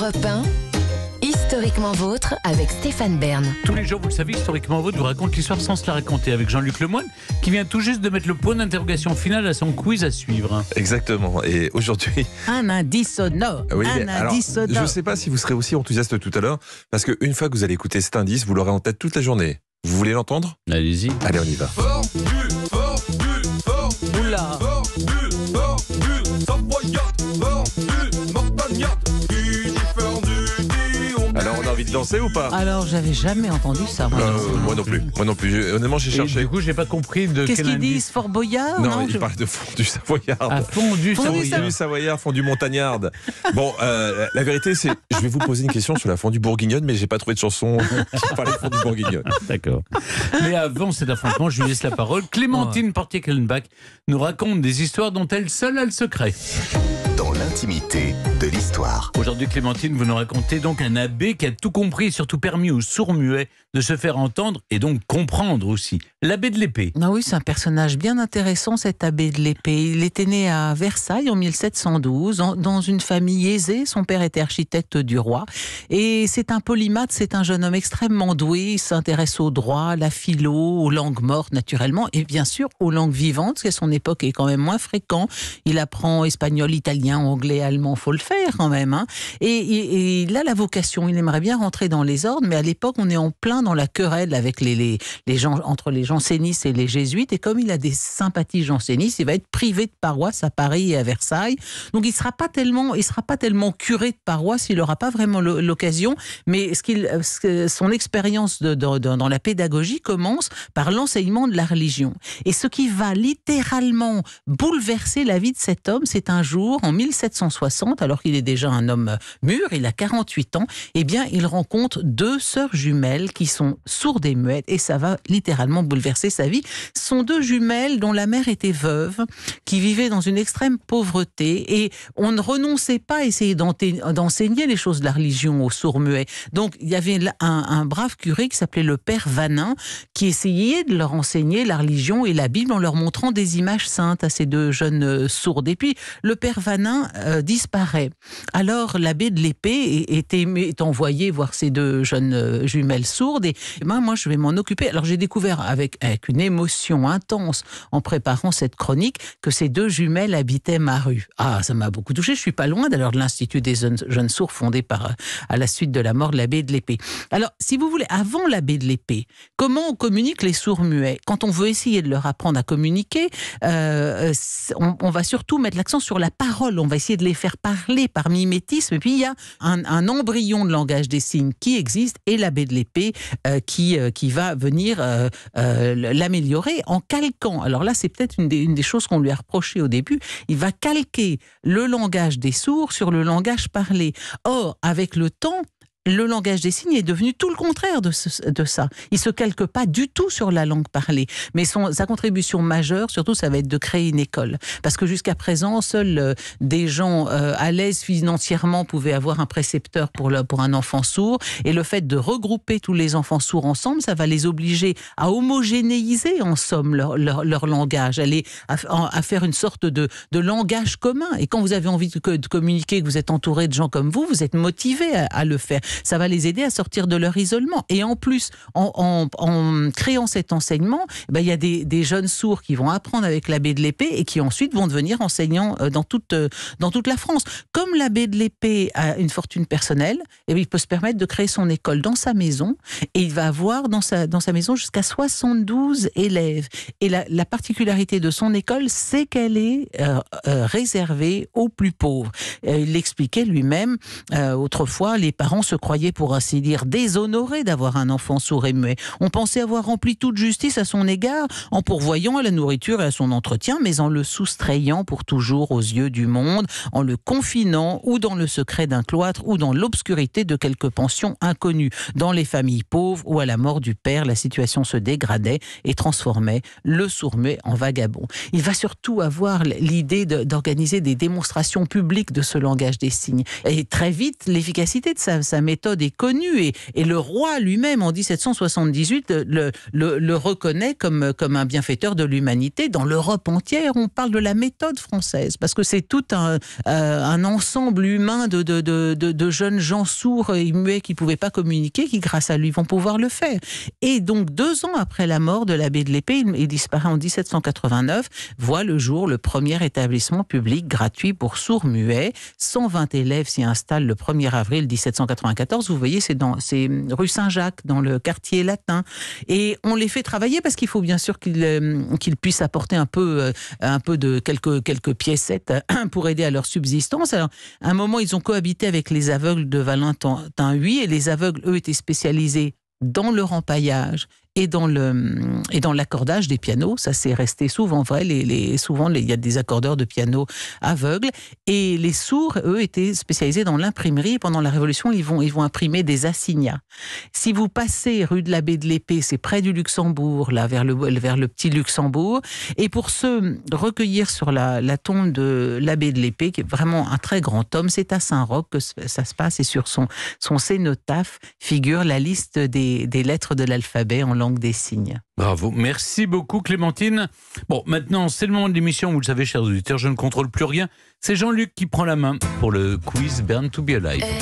Europe Historiquement vôtre avec Stéphane Bern. Tous les jours, vous le savez, Historiquement vôtre vous raconte l'histoire sans se la raconter avec Jean-Luc Lemoyne qui vient tout juste de mettre le point d'interrogation final à son quiz à suivre. Hein. Exactement. Et aujourd'hui. Un indice sonore. un indice sonore. Je ne sais pas si vous serez aussi enthousiaste tout à l'heure parce qu'une fois que vous allez écouter cet indice, vous l'aurez en tête toute la journée. Vous voulez l'entendre Allez-y. Allez, on y va. ou pas Alors, j'avais jamais entendu ça. Moi, euh, non plus. Moi non plus. Honnêtement, j'ai cherché. Du coup, j'ai pas compris de Qu'est-ce qu'ils disent Fort Boyard Non, ils parlent de fondu savoyard. Ah, fondu, fondu savoyard. savoyard, fondu montagnard. bon, euh, la vérité, c'est. Je vais vous poser une question sur la fondue bourguignonne, mais j'ai pas trouvé de chanson qui parlait de fondue bourguignonne. D'accord. Mais avant cet affrontement, je lui laisse la parole. Clémentine Portier-Kellenbach nous raconte des histoires dont elle seule a le secret l'intimité de l'histoire. Aujourd'hui, Clémentine, vous nous racontez donc un abbé qui a tout compris et surtout permis aux sourds-muets de se faire entendre et donc comprendre aussi. L'abbé de l'épée. Ah oui, c'est un personnage bien intéressant, cet abbé de l'épée. Il était né à Versailles en 1712, dans une famille aisée. Son père était architecte du roi. Et c'est un polymathe, c'est un jeune homme extrêmement doué. Il s'intéresse au droit, la philo, aux langues mortes naturellement, et bien sûr aux langues vivantes, parce à son époque est quand même moins fréquent. Il apprend espagnol, italien, anglais, allemand, faut le faire quand même. Hein. Et, il a la vocation, il aimerait bien rentrer dans les ordres, mais à l'époque, on est en plein dans la querelle avec les, les, gens, entre les jansénistes et les jésuites. Et comme il a des sympathies jansénistes, il va être privé de paroisse à Paris et à Versailles. Donc il sera pas tellement, il sera pas tellement curé de paroisse, il n'aura pas vraiment l'occasion. Mais ce qu'il, son expérience de, dans la pédagogie commence par l'enseignement de la religion. Et ce qui va littéralement bouleverser la vie de cet homme, c'est un jour en 1700. 1760, alors qu'il est déjà un homme mûr, il a 48 ans, eh bien, il rencontre deux sœurs jumelles qui sont sourdes et muettes, et ça va littéralement bouleverser sa vie. Ce sont deux jumelles dont la mère était veuve, qui vivaient dans une extrême pauvreté, et on ne renonçait pas à essayer d'enseigner les choses de la religion aux sourds muets. Donc, il y avait un, un brave curé qui s'appelait le père Vanin, qui essayaient de leur enseigner la religion et la Bible en leur montrant des images saintes à ces deux jeunes euh, sourdes. Et puis, le père Vanin euh, disparaît. Alors, l'abbé de l'épée est, envoyé voir ces deux jeunes euh, jumelles sourdes. Et, eh ben, moi, je vais m'en occuper. Alors, j'ai découvert avec, avec une émotion intense en préparant cette chronique que ces deux jumelles habitaient ma rue. Ah, ça m'a beaucoup touché. Je suis pas loin d'ailleurs de l'Institut des jeunes, sourds fondé par, à la suite de la mort de l'abbé de l'épée. Alors, si vous voulez, avant l'abbé de l'épée, comment on communiquent les sourds-muets. Quand on veut essayer de leur apprendre à communiquer, euh, euh, on, va surtout mettre l'accent sur la parole. On va essayer de les faire parler par mimétisme. Et puis, il y a un, embryon de langage des signes qui existe et l'abbé de l'épée euh, qui, qui va venir l'améliorer en calquant. Alors là, c'est peut-être une, une, des choses qu'on lui a reprochées au début. Il va calquer le langage des sourds sur le langage parlé. Or, avec le temps, le langage des signes est devenu tout le contraire de, ça. Il se calque pas du tout sur la langue parlée, mais son, sa contribution majeure, surtout, ça va être de créer une école. Parce que jusqu'à présent, seuls euh, des gens euh, à l'aise financièrement pouvaient avoir un précepteur pour, pour un enfant sourd, et le fait de regrouper tous les enfants sourds ensemble, ça va les obliger à homogénéiser en somme leur, langage, à, à, faire une sorte de, langage commun. Et quand vous avez envie de, communiquer, que vous êtes entouré de gens comme vous, vous êtes motivé à le faire ça va les aider à sortir de leur isolement. Et en plus, en, créant cet enseignement, eh ben, il y a des, jeunes sourds qui vont apprendre avec l'abbé de l'épée et qui ensuite vont devenir enseignants euh, dans toute, euh, dans toute la France. Comme l'abbé de l'épée a une fortune personnelle, et eh ben, il peut se permettre de créer son école dans sa maison et il va avoir dans sa, dans sa maison jusqu'à 72 élèves. Et la, particularité de son école, c'est qu'elle est, euh, réservée aux plus pauvres. il l'expliquait lui-même, autrefois, les parents se croyait, pour ainsi dire, déshonoré d'avoir un enfant sourd et muet. On pensait avoir rempli toute justice à son égard en pourvoyant à la nourriture et à son entretien, mais en le soustrayant pour toujours aux yeux du monde, en le confinant ou dans le secret d'un cloître ou dans l'obscurité de quelques pensions inconnues. Dans les familles pauvres ou à la mort du père, la situation se dégradait et transformait le sourd-muet en vagabond. Il va surtout avoir l'idée d'organiser des démonstrations publiques de ce langage des signes. Et très vite, l'efficacité de sa, sa méthode est connue et, et le roi lui-même en 1778 le, reconnaît comme, comme un bienfaiteur de l'humanité. Dans l'Europe entière, on parle de la méthode française parce que c'est tout un, euh, ensemble humain de, de, jeunes gens sourds et muets qui ne pouvaient pas communiquer qui, grâce à lui, vont pouvoir le faire. Et donc, deux ans après la mort de l'abbé de l'épée, il, disparaît en 1789, voit le jour le premier établissement public gratuit pour sourds-muets. 120 élèves s'y installent le 1er avril 1794 vous voyez, c'est dans rue Saint-Jacques, dans le quartier latin. Et on les fait travailler parce qu'il faut bien sûr qu'ils euh, puissent apporter un peu, euh, un peu de quelques, quelques piécettes euh, pour aider à leur subsistance. Alors, à un moment, ils ont cohabité avec les aveugles de Valentin Huy et les aveugles, eux, étaient spécialisés dans le rempaillage et dans le et dans l'accordage des pianos. Ça s'est resté souvent vrai. Les, souvent il y a des accordeurs de pianos aveugles et les sourds eux étaient spécialisés dans l'imprimerie. Pendant la Révolution, ils vont ils vont imprimer des assignats. Si vous passez rue de l'Abbé de l'Épée, c'est près du Luxembourg, là vers le vers le petit Luxembourg. Et pour se recueillir sur la, tombe de l'abbé de l'Épée, qui est vraiment un très grand homme, c'est à Saint-Roch que ça se passe et sur son son cénotaphe figure la liste des, des lettres de l'alphabet en langue des signes. Bravo. Merci beaucoup, Clémentine. Bon, maintenant, c'est le moment de l'émission. Vous le savez, chers auditeurs, je ne contrôle plus rien. C'est Jean-Luc qui prend la main pour le quiz Burn to be Alive.